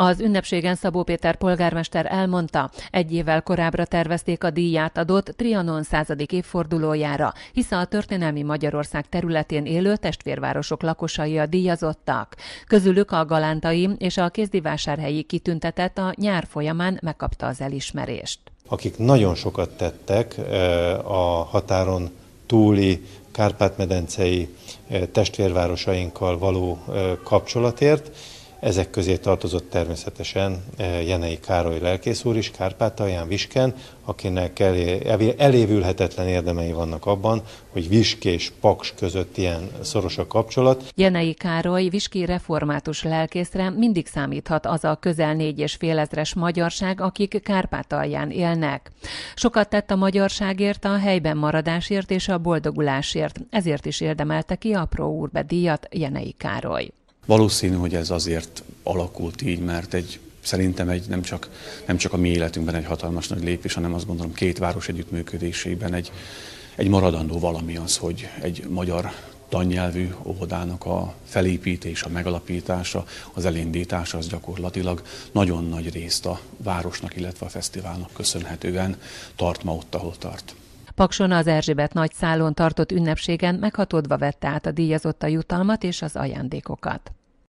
Az ünnepségen Szabó Péter polgármester elmondta, egy évvel korábbra tervezték a díját adott Trianon századik évfordulójára, hiszen a történelmi Magyarország területén élő testvérvárosok lakosai a díjazottak. Közülük a galántai és a kézdivásárhelyi kitüntetett a nyár folyamán megkapta az elismerést. Akik nagyon sokat tettek e, a határon túli Kárpát-medencei e, testvérvárosainkkal való e, kapcsolatért, ezek közé tartozott természetesen eh, Jenei Károly lelkész úr is, Kárpátalján, Visken, akinek elé, elévülhetetlen érdemei vannak abban, hogy Visk és Paks között ilyen szoros a kapcsolat. Jenei Károly Viski református lelkészre mindig számíthat az a közel négy és fél ezres magyarság, akik Kárpátalján élnek. Sokat tett a magyarságért, a helyben maradásért és a boldogulásért, ezért is érdemelte ki a Pro Urbe díjat Jenei Károly. Valószínű, hogy ez azért alakult így, mert egy szerintem egy nem csak, nem csak a mi életünkben egy hatalmas nagy lépés, hanem azt gondolom két város együttműködésében egy, egy maradandó valami az, hogy egy magyar tannyelvű óvodának a felépítése, a megalapítása, az elindítása az gyakorlatilag nagyon nagy részt a városnak, illetve a fesztiválnak köszönhetően tart ma ott, ahol tart. Pakson az Erzsébet nagyszálon tartott ünnepségen meghatódva vette át a díjazotta jutalmat és az ajándékokat.